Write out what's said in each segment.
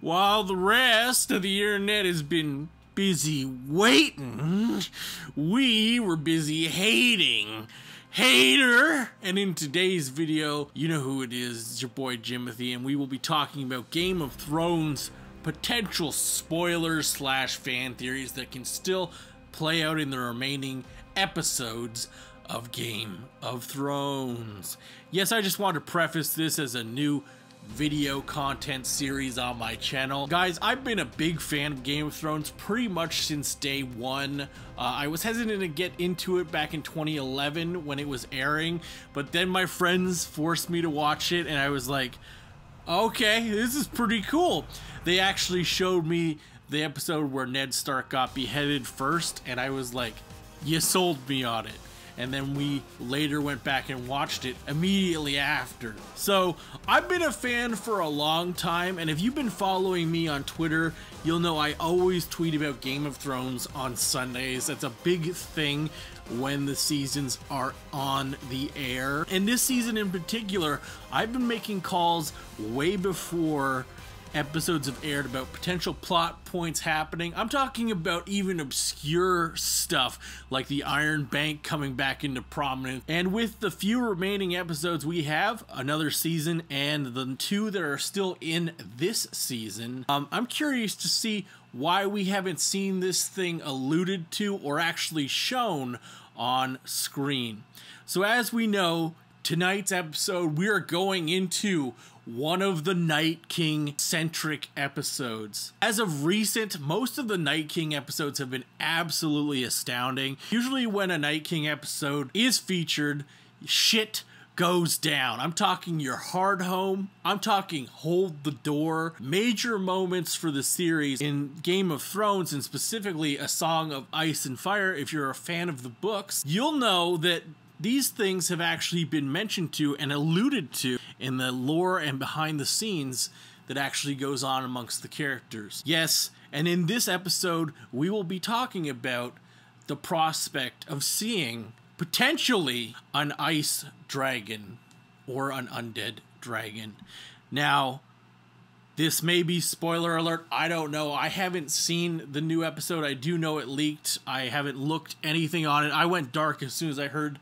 While the rest of the internet has been busy waiting, we were busy hating. Hater! And in today's video, you know who it is, it's your boy Jimothy, and we will be talking about Game of Thrones potential spoilers slash fan theories that can still play out in the remaining episodes of Game of Thrones. Yes, I just want to preface this as a new video content series on my channel. Guys, I've been a big fan of Game of Thrones pretty much since day one. Uh, I was hesitant to get into it back in 2011 when it was airing, but then my friends forced me to watch it and I was like, okay, this is pretty cool. They actually showed me the episode where Ned Stark got beheaded first and I was like, you sold me on it and then we later went back and watched it immediately after. So I've been a fan for a long time, and if you've been following me on Twitter, you'll know I always tweet about Game of Thrones on Sundays. That's a big thing when the seasons are on the air. And this season in particular, I've been making calls way before episodes have aired about potential plot points happening. I'm talking about even obscure stuff like the Iron Bank coming back into prominence. And with the few remaining episodes we have, another season and the two that are still in this season, um, I'm curious to see why we haven't seen this thing alluded to or actually shown on screen. So as we know, tonight's episode, we are going into one of the Night King centric episodes. As of recent, most of the Night King episodes have been absolutely astounding. Usually, when a Night King episode is featured, shit goes down. I'm talking your hard home. I'm talking hold the door. Major moments for the series in Game of Thrones and specifically A Song of Ice and Fire. If you're a fan of the books, you'll know that these things have actually been mentioned to and alluded to in the lore and behind the scenes that actually goes on amongst the characters. Yes, and in this episode, we will be talking about the prospect of seeing potentially an ice dragon or an undead dragon. Now, this may be spoiler alert. I don't know. I haven't seen the new episode. I do know it leaked. I haven't looked anything on it. I went dark as soon as I heard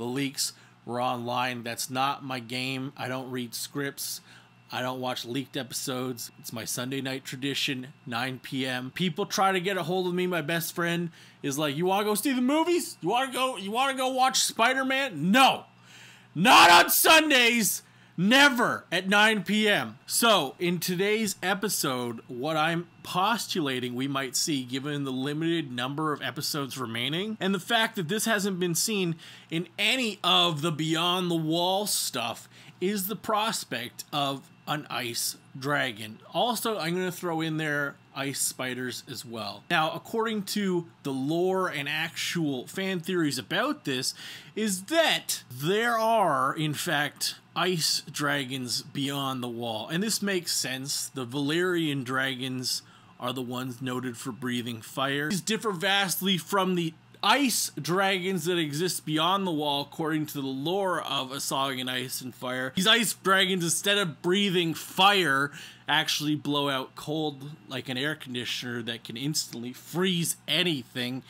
the leaks were online. That's not my game. I don't read scripts. I don't watch leaked episodes. It's my Sunday night tradition, 9 p.m. People try to get a hold of me. My best friend is like, "You want to go see the movies? You want to go? You want to go watch Spider-Man?" No, not on Sundays. Never at 9 p.m. So, in today's episode, what I'm postulating we might see given the limited number of episodes remaining and the fact that this hasn't been seen in any of the Beyond the Wall stuff is the prospect of an ice dragon. Also, I'm going to throw in there ice spiders as well. Now, according to the lore and actual fan theories about this, is that there are, in fact, ice dragons beyond the wall. And this makes sense. The Valerian dragons are the ones noted for breathing fire. These differ vastly from the ice dragons that exist beyond the wall according to the lore of and Ice and Fire. These ice dragons, instead of breathing fire, actually blow out cold like an air conditioner that can instantly freeze anything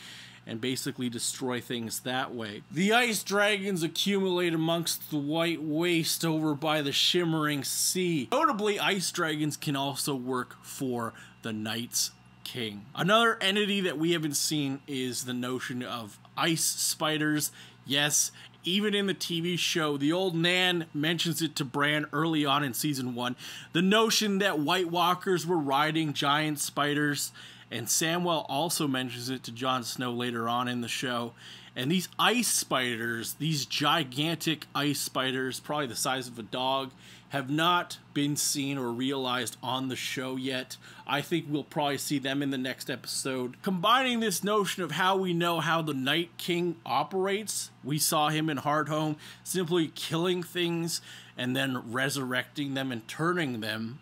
and basically destroy things that way. The ice dragons accumulate amongst the white waste over by the shimmering sea. Notably, ice dragons can also work for the Knights King. Another entity that we haven't seen is the notion of ice spiders. Yes, even in the TV show, the old Nan mentions it to Bran early on in season one. The notion that White Walkers were riding giant spiders, and Samwell also mentions it to Jon Snow later on in the show. And these ice spiders, these gigantic ice spiders, probably the size of a dog, have not been seen or realized on the show yet. I think we'll probably see them in the next episode. Combining this notion of how we know how the Night King operates, we saw him in Hard Home simply killing things and then resurrecting them and turning them.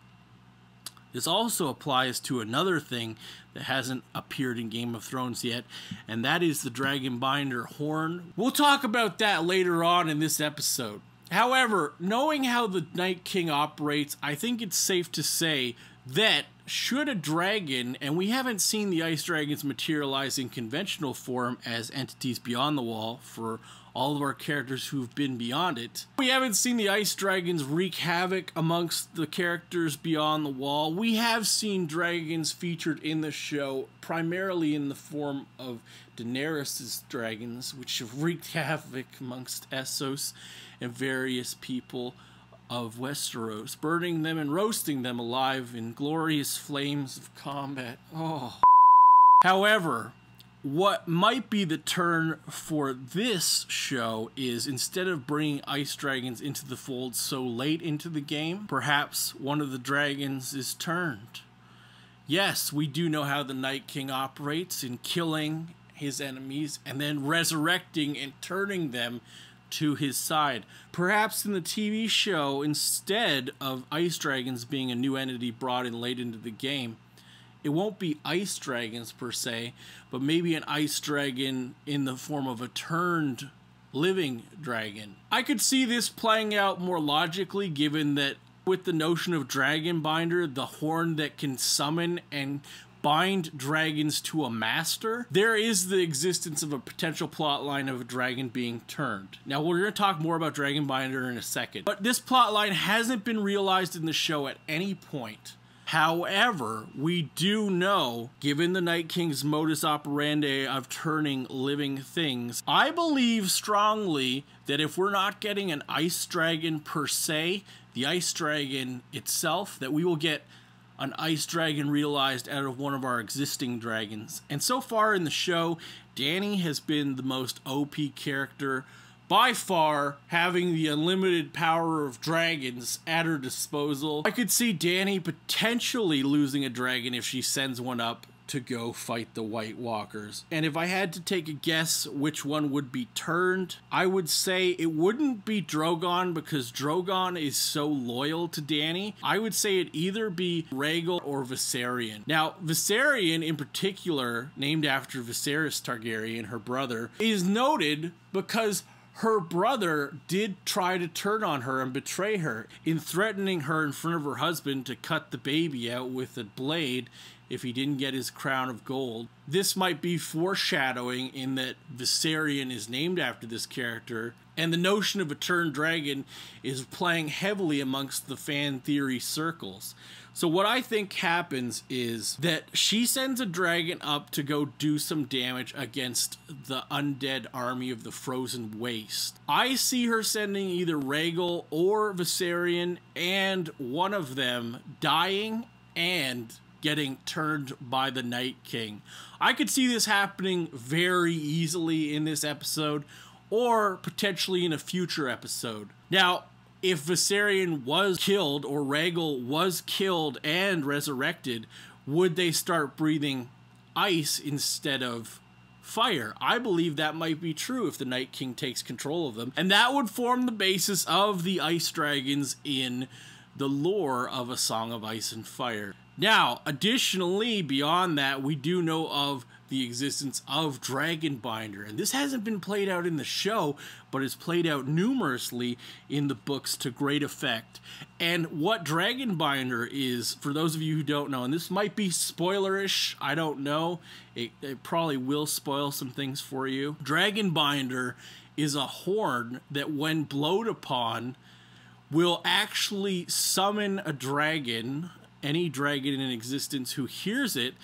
This also applies to another thing that hasn't appeared in Game of Thrones yet, and that is the Dragon Binder horn. We'll talk about that later on in this episode. However, knowing how the Night King operates, I think it's safe to say that should a dragon, and we haven't seen the ice dragons materialize in conventional form as entities beyond the wall for all of our characters who've been beyond it. We haven't seen the ice dragons wreak havoc amongst the characters beyond the wall. We have seen dragons featured in the show primarily in the form of Daenerys' dragons, which have wreaked havoc amongst Essos and various people of Westeros, burning them and roasting them alive in glorious flames of combat. Oh. However, what might be the turn for this show is instead of bringing ice dragons into the fold so late into the game, perhaps one of the dragons is turned. Yes, we do know how the Night King operates in killing his enemies and then resurrecting and turning them to his side. Perhaps in the TV show, instead of Ice Dragons being a new entity brought in late into the game, it won't be Ice Dragons per se, but maybe an Ice Dragon in the form of a turned living dragon. I could see this playing out more logically given that with the notion of dragon binder, the horn that can summon and bind dragons to a master, there is the existence of a potential plot line of a dragon being turned. Now, we're going to talk more about Dragonbinder in a second, but this plot line hasn't been realized in the show at any point. However, we do know, given the Night King's modus operandi of turning living things, I believe strongly that if we're not getting an ice dragon per se, the ice dragon itself, that we will get an ice dragon realized out of one of our existing dragons. And so far in the show, Danny has been the most OP character by far having the unlimited power of dragons at her disposal. I could see Danny potentially losing a dragon if she sends one up to go fight the White Walkers. And if I had to take a guess which one would be turned, I would say it wouldn't be Drogon because Drogon is so loyal to Danny. I would say it either be Rhaegal or Viserion. Now, Viserion in particular, named after Viserys Targaryen, her brother, is noted because her brother did try to turn on her and betray her in threatening her in front of her husband to cut the baby out with a blade if he didn't get his crown of gold. This might be foreshadowing in that Viserion is named after this character, and the notion of a turned dragon is playing heavily amongst the fan theory circles. So, what I think happens is that she sends a dragon up to go do some damage against the undead army of the frozen waste. I see her sending either Rhaegal or Viserion and one of them dying and getting turned by the Night King. I could see this happening very easily in this episode or potentially in a future episode. Now, if Viserion was killed or Rhaegal was killed and resurrected, would they start breathing ice instead of fire. I believe that might be true if the Night King takes control of them, and that would form the basis of the ice dragons in the lore of A Song of Ice and Fire. Now, additionally, beyond that, we do know of the existence of Dragonbinder, and this hasn't been played out in the show, but is played out numerously in the books to great effect. And what Dragonbinder is, for those of you who don't know, and this might be spoilerish, I don't know, it, it probably will spoil some things for you. Dragonbinder is a horn that, when blowed upon, will actually summon a dragon any dragon in existence who hears it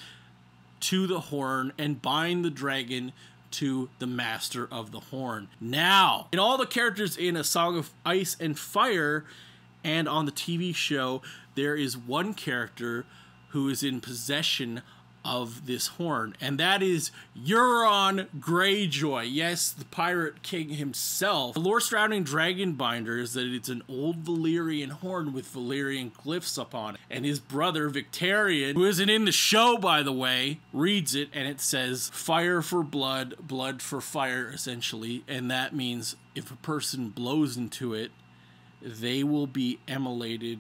to the horn and bind the dragon to the master of the horn. Now, in all the characters in A Song of Ice and Fire and on the TV show, there is one character who is in possession of this horn, and that is Euron Greyjoy. Yes, the Pirate King himself. The lore surrounding Dragonbinder is that it's an old Valyrian horn with Valyrian glyphs upon it, and his brother Victarion, who isn't in the show by the way, reads it and it says fire for blood, blood for fire essentially, and that means if a person blows into it, they will be emolated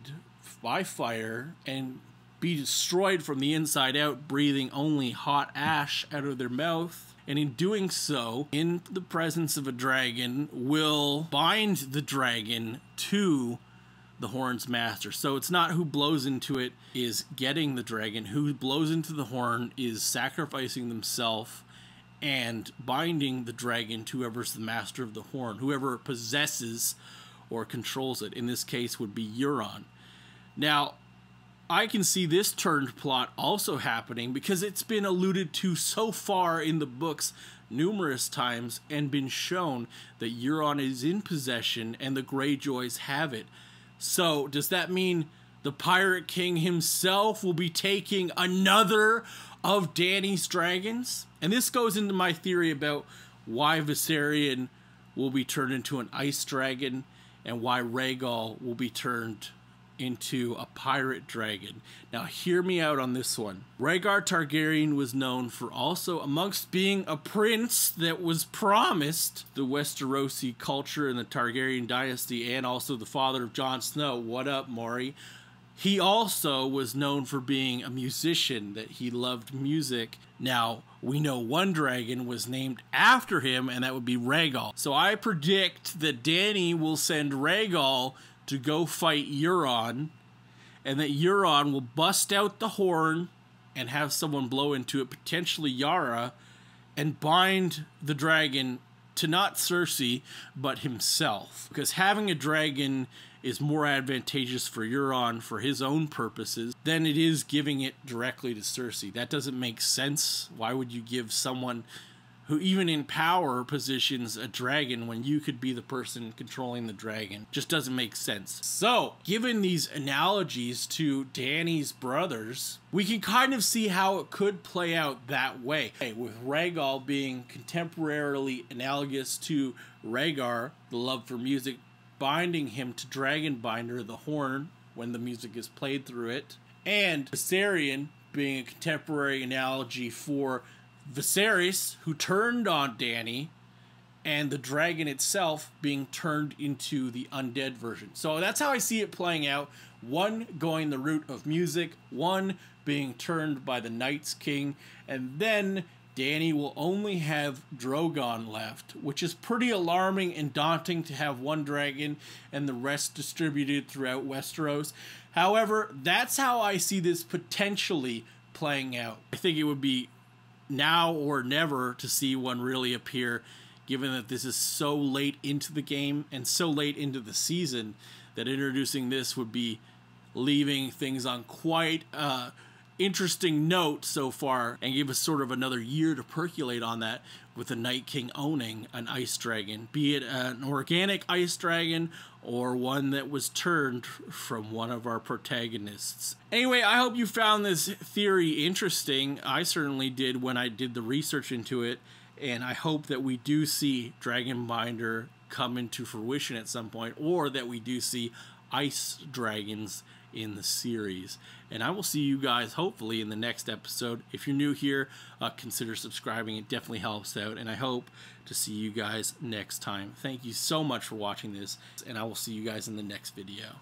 by fire and be destroyed from the inside out, breathing only hot ash out of their mouth and in doing so, in the presence of a dragon, will bind the dragon to the horn's master. So it's not who blows into it is getting the dragon, who blows into the horn is sacrificing themselves and binding the dragon to whoever's the master of the horn, whoever possesses or controls it. In this case would be Euron. Now, I can see this turned plot also happening because it's been alluded to so far in the books numerous times and been shown that Euron is in possession and the Greyjoys have it. So, does that mean the Pirate King himself will be taking another of Danny's dragons? And this goes into my theory about why Viserion will be turned into an ice dragon and why Rhaegal will be turned into a pirate dragon. Now, hear me out on this one. Rhaegar Targaryen was known for also, amongst being a prince that was promised the Westerosi culture and the Targaryen dynasty, and also the father of Jon Snow. What up, Maury? He also was known for being a musician, that he loved music. Now, we know one dragon was named after him, and that would be Rhaegal. So I predict that Danny will send Rhaegal to go fight Euron, and that Euron will bust out the horn and have someone blow into it, potentially Yara, and bind the dragon to not Cersei, but himself. Because having a dragon is more advantageous for Euron for his own purposes than it is giving it directly to Cersei. That doesn't make sense. Why would you give someone who even in power positions a dragon when you could be the person controlling the dragon just doesn't make sense. So, given these analogies to Danny's brothers, we can kind of see how it could play out that way. With regal being contemporarily analogous to Rhaegar, the love for music, binding him to Dragonbinder, the horn, when the music is played through it, and Assyrian being a contemporary analogy for Viserys, who turned on Danny, and the dragon itself being turned into the undead version. So that's how I see it playing out. One going the route of music, one being turned by the Night's King, and then Danny will only have Drogon left, which is pretty alarming and daunting to have one dragon and the rest distributed throughout Westeros. However, that's how I see this potentially playing out. I think it would be now or never to see one really appear, given that this is so late into the game and so late into the season that introducing this would be leaving things on quite a uh, interesting note so far and give us sort of another year to percolate on that, with the Night King owning an ice dragon, be it an organic ice dragon or one that was turned from one of our protagonists. Anyway, I hope you found this theory interesting. I certainly did when I did the research into it, and I hope that we do see Dragonbinder come into fruition at some point, or that we do see ice dragons in the series. And I will see you guys hopefully in the next episode. If you're new here, uh, consider subscribing. It definitely helps out. And I hope to see you guys next time. Thank you so much for watching this, and I will see you guys in the next video.